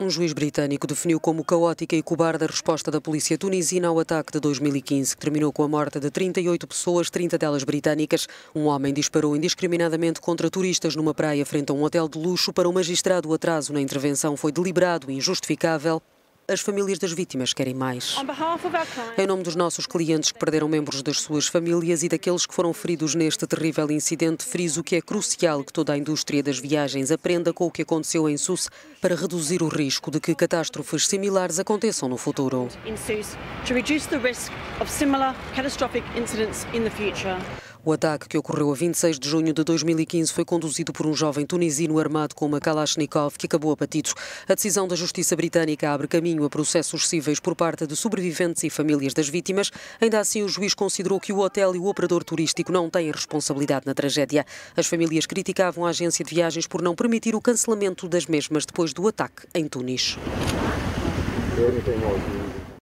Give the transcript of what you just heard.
Um juiz britânico definiu como caótica e cobarda a resposta da polícia tunisina ao ataque de 2015, que terminou com a morte de 38 pessoas, 30 delas britânicas. Um homem disparou indiscriminadamente contra turistas numa praia frente a um hotel de luxo. Para o magistrado, o atraso na intervenção foi deliberado e injustificável as famílias das vítimas querem mais. Em nome dos nossos clientes que perderam membros das suas famílias e daqueles que foram feridos neste terrível incidente, friso que é crucial que toda a indústria das viagens aprenda com o que aconteceu em SUS para reduzir o risco de que catástrofes similares aconteçam no futuro. O ataque que ocorreu a 26 de junho de 2015 foi conduzido por um jovem tunisino armado com uma Kalashnikov que acabou abatido. A decisão da Justiça Britânica abre caminho a processos cíveis por parte de sobreviventes e famílias das vítimas. Ainda assim, o juiz considerou que o hotel e o operador turístico não têm responsabilidade na tragédia. As famílias criticavam a agência de viagens por não permitir o cancelamento das mesmas depois do ataque em Tunis.